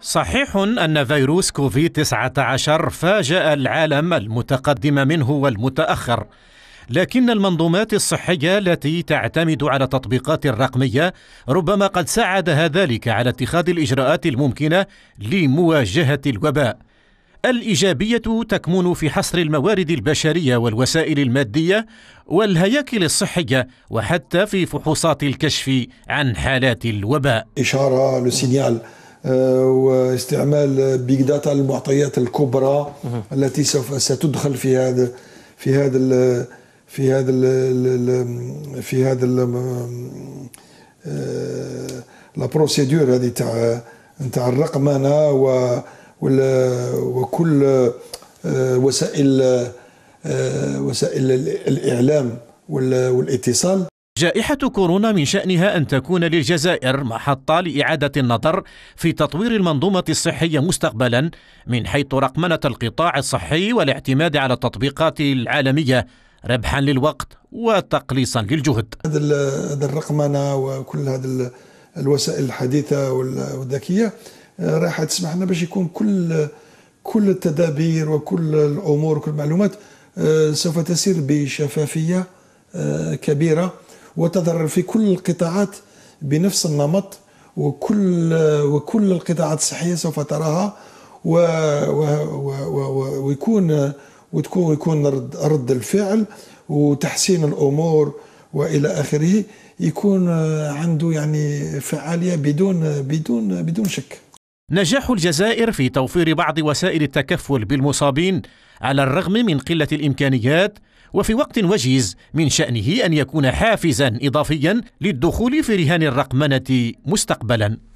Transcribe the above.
صحيح أن فيروس كوفيد 19 فاجأ العالم المتقدم منه والمتأخر، لكن المنظومات الصحية التي تعتمد على التطبيقات الرقمية ربما قد ساعدها ذلك على اتخاذ الإجراءات الممكنة لمواجهة الوباء. الإيجابية تكمن في حصر الموارد البشرية والوسائل المادية والهياكل الصحية وحتى في فحوصات الكشف عن حالات الوباء. إشارة لسينيال آه، واستعمال بيج داتا المعطيات الكبرى التي سوف ستدخل في هذا في هذا في هذا في هذا آه، لا بروسيدور هذه تاع نتاع الرقمنه وكل آه، وسائل وسائل الاعلام والاتصال جائحة كورونا من شأنها أن تكون للجزائر محطة لإعادة النظر في تطوير المنظومة الصحية مستقبلا من حيث رقمنة القطاع الصحي والاعتماد على التطبيقات العالمية ربحا للوقت وتقليصا للجهد هذا الرقمنة وكل هذا الوسائل الحديثة والذكية آه، راح تسمح لنا باش يكون كل كل التدابير وكل الأمور وكل المعلومات آه، سوف تسير بشفافية آه، كبيرة وتظهر في كل القطاعات بنفس النمط وكل وكل القطاعات الصحيه سوف تراها و و و و ويكون وتكون يكون رد, رد الفعل وتحسين الامور والى اخره يكون عنده يعني فعاليه بدون بدون بدون شك. نجاح الجزائر في توفير بعض وسائل التكفل بالمصابين على الرغم من قله الامكانيات وفي وقت وجيز من شأنه أن يكون حافزا إضافيا للدخول في رهان الرقمنة مستقبلا